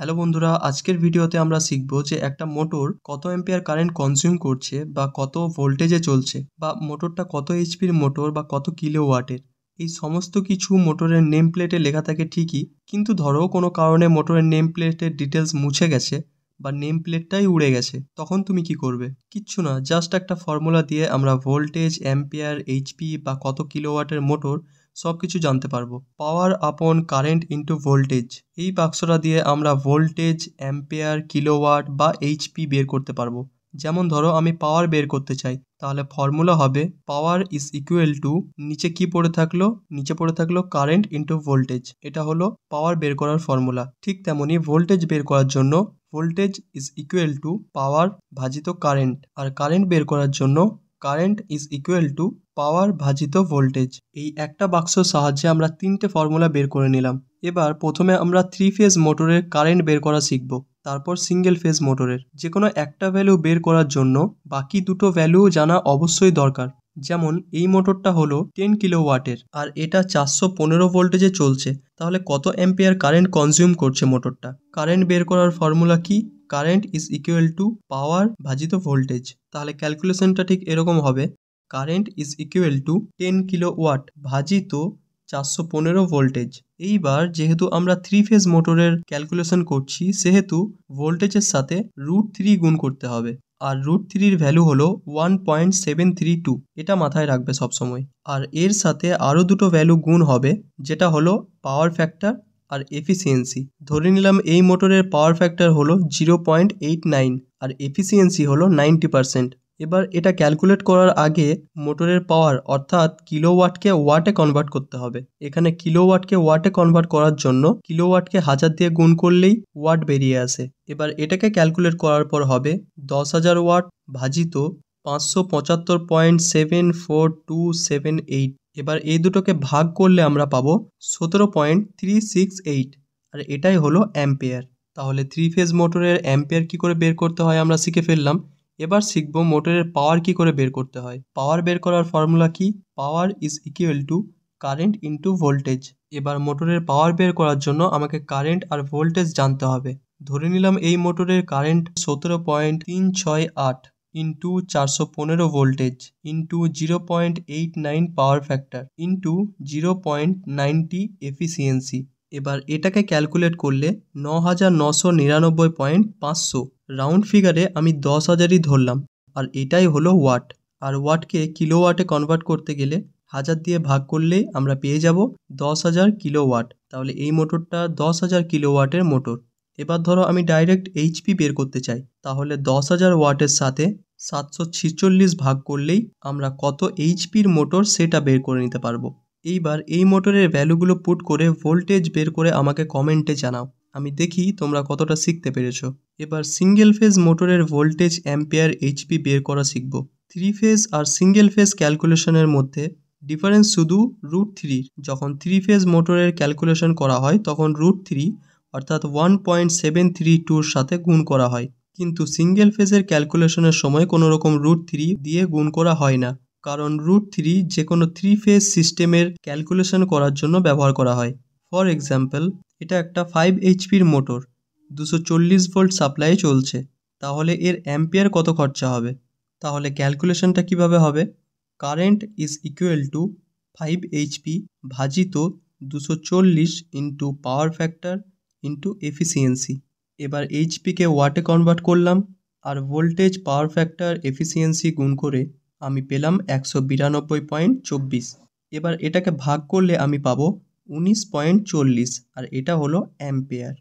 hello বন্ধুরা আজকের ভিডিওতে আমরা শিখব যে একটা মোটর কত এম্পিয়ার কারেন্ট কনজিউম করছে বা কত ভোল্টেজে চলছে বা মোটরটা কত এইচপির মোটর বা কত কিলো ওয়াটের এই সমস্ত কিছু মোটরের নেম প্লেটে লেখা থাকে ঠিকই কিন্তু ধরো কোনো কারণে মোটরের নেম প্লেটের ডিটেলস মুছে গেছে বা নেম প্লেটটাই উড়ে গেছে তখন তুমি কি করবে কিচ্ছু না জাস্ট একটা ফর্মুলা দিয়ে আমরা ভোল্টেজ অ্যাম্পিয়ার এইচপি বা কত কিলোওয়াটের মোটর সব কিছু জানতে পারবো পাওয়ার আপন কারেন্ট ইন্টু ভোল্টেজ এই বাক্সটা দিয়ে আমরা ভোল্টেজ অ্যাম্পেয়ার কিলোওয়াট বা এইচপি বের করতে পারবো যেমন ধরো আমি পাওয়ার বের করতে চাই তাহলে ফর্মুলা হবে পাওয়ার ইজ ইকুয়াল টু নিচে কি পড়ে থাকলো নিচে পড়ে থাকলো কারেন্ট ইন্টু ভোল্টেজ এটা হলো পাওয়ার বের করার ফর্মুলা ঠিক তেমনি ভোল্টেজ বের করার জন্য voltage is equal to power ভাজিত কারেন্ট আর কারেন্ট বের করার জন্য current is equal to power ভাজিত ভোল্টেজ এই একটা বাক্সর সাহায্যে আমরা তিনটে ফর্মুলা বের করে নিলাম এবার প্রথমে আমরা থ্রি ফেজ মোটরের কারেন্ট বের করা শিখব তারপর সিঙ্গেল ফেজ মোটরের যে কোনো একটা ভ্যালু বের করার জন্য বাকি দুটো ভ্যালুও জানা অবশ্যই দরকার যেমন এই মোটরটা হলো টেন কিলো ওয়াটের আর এটা চারশো পনেরো ভোল্টেজে চলছে তাহলে কত অ্যাম্পিয়ার কারেন্ট কনজিউম করছে মোটরটা কারেন্ট বের করার ফর্মুলা কি current is equal to power ভাজিত ভোল্টেজ তাহলে ক্যালকুলেশনটা ঠিক এরকম হবে current is equal to ten kilowatt ভাজিত চারশো পনেরো ভোল্টেজ এইবার যেহেতু আমরা থ্রি ফেজ মোটরের ক্যালকুলেশন করছি সেহেতু ভোল্টেজের সাথে রুট থ্রি গুণ করতে হবে আর রুট থ্রির ভ্যালু হলো one point seven three two এটা মাথায় রাখবে সবসময় আর এর সাথে আরও দুটো ভ্যালু গুণ হবে যেটা হলো পাওয়ার ফ্যাক্টর আর এফিসিয়েন্সি ধরে নিলাম এই মোটরের পাওয়ার ফ্যাক্টর হলো জিরো পয়েন্ট এইট নাইন আর এফিসিয়েন্সি হলো নাইনটি পারসেন্ট এবার এটা ক্যালকুলেট করার আগে মোটরের পাওয়ার অর্থাৎ কিলোওয়াটকে ওয়াটে কনভার্ট করতে হবে এখানে কিলোওয়াটকে ওয়াটে কনভার্ট করার জন্য কিলোওয়াটকে হাজার দিয়ে গুণ করলেই ওয়াট বেরিয়ে আসে এবার এটাকে ক্যালকুলেট করার পর হবে দশ হাজার ওয়াট ভাজিত পাঁচশো পঁচাত্তর point seven four two seven eight এবার এই দুটোকে ভাগ করলে আমরা পাবো সতেরো পয়েন্ট থ্রি সিক্স এইট আর এটাই হলো অ্যাম্পেয়ার তাহলে থ্রি ফেজ মোটরের অ্যাম্পেয়ার কী করে বের করতে হয় আমরা শিখে ফেললাম এবার শিখব মোটরের পাওয়ার কি করে বের করতে হয় পাওয়ার বের করার ফর্মুলা কি power is equal to current into voltage এবার মোটরের পাওয়ার বের করার জন্য আমাকে কারেন্ট আর ভোল্টেজ জানতে হবে ধরে নিলাম এই মোটরের কারেন্ট সতেরো পয়েন্ট তিন ছয় আট ইন্টু চারশো পনেরো voltage into zero point eight nine power factor into zero point ninety efficiency এবার এটাকে ক্যালকুলেট করলে ন হাজার নশো নিরানব্বই পয়েন্ট পাঁচশো রাউন্ড ফিগারে আমি দশ হাজারই ধরলাম আর এটাই হলো ওয়াট আর ওয়াটকে কিলো ওয়াটে কনভার্ট করতে গেলে হাজার দিয়ে ভাগ করলেই আমরা পেয়ে যাব দশ হাজার কিলো ওয়াট তাহলে এই মোটরটা দশ হাজার কিলো ওয়াটের মোটর এবার ধরো আমি ডাইরেক্ট এইচপি বের করতে চাই তাহলে দশ হাজার ওয়াটের সাথে সাতশো ছেচল্লিশ ভাগ করলেই আমরা কত এইচপির মোটর সেটা বের করে নিতে পারবো এইবার এই মোটরের ভ্যালুগুলো পুট করে ভোল্টেজ বের করে আমাকে কমেন্টে জানাও আমি দেখি তোমরা কতটা শিখতে পেরেছ এবার সিঙ্গেল ফেজ মোটরের ভোল্টেজ অ্যাম্পেয়ার এইচপি বের করা শিখব থ্রি ফেজ আর সিঙ্গেল ফেজ ক্যালকুলেশনের মধ্যে ডিফারেন্স শুধু রুট থ্রির যখন থ্রি ফেজ মোটরের ক্যালকুলেশন করা হয় তখন রুট থ্রি অর্থাৎ ওয়ান পয়েন্ট সেভেন থ্রি টুর সাথে গুণ করা হয় কিন্তু সিঙ্গেল ফেজের ক্যালকুলেশনের সময় কোনো রকম রুট থ্রি দিয়ে গুণ করা হয় না কারণ রুট থ্রি যে কোনো থ্রি ফেজ সিস্টেমের ক্যালকুলেশন করার জন্য ব্যবহার করা হয় ফর এক্সাম্পল এটা একটা ফাইভ এইচপির মোটর দুশো চল্লিশ ভোল্ট সাপ্লাই চলছে তাহলে এর অ্যাম্পিয়ার কত খরচা হবে তাহলে ক্যালকুলেশনটা কিভাবে হবে current is equal to five HP ভাজিত দুশো চল্লিশ into power factor into efficiency এবার এইচপিকে ওয়াটে কনভার্ট করলাম আর ভোল্টেজ পাওয়ার ফ্যাক্টর এফিসিয়েন্সি গুণ করে আমি পেলাম একশো বিরানব্বই পয়েন্ট চব্বিশ এবার এটাকে ভাগ করলে আমি পাবো উনিশ পয়েন্ট চল্লিশ আর এটা হলো অ্যাম্পেয়ার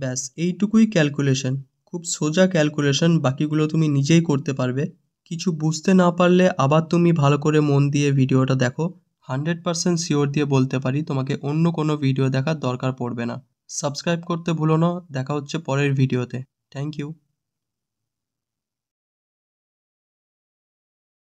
ব্যাস এইটুকুই ক্যালকুলেশন খুব সোজা ক্যালকুলেশন বাকিগুলো তুমি নিজেই করতে পারবে কিছু বুঝতে না পারলে আবার তুমি ভালো করে মন দিয়ে ভিডিওটা দেখো হান্ড্রেড পারসেন্ট শিওর দিয়ে বলতে পারি তোমাকে অন্য কোনো ভিডিও দেখার দরকার পড়বে না সাবস্ক্রাইব করতে ভুলো না দেখা হচ্ছে পরের ভিডিওতে থ্যাংক ইউ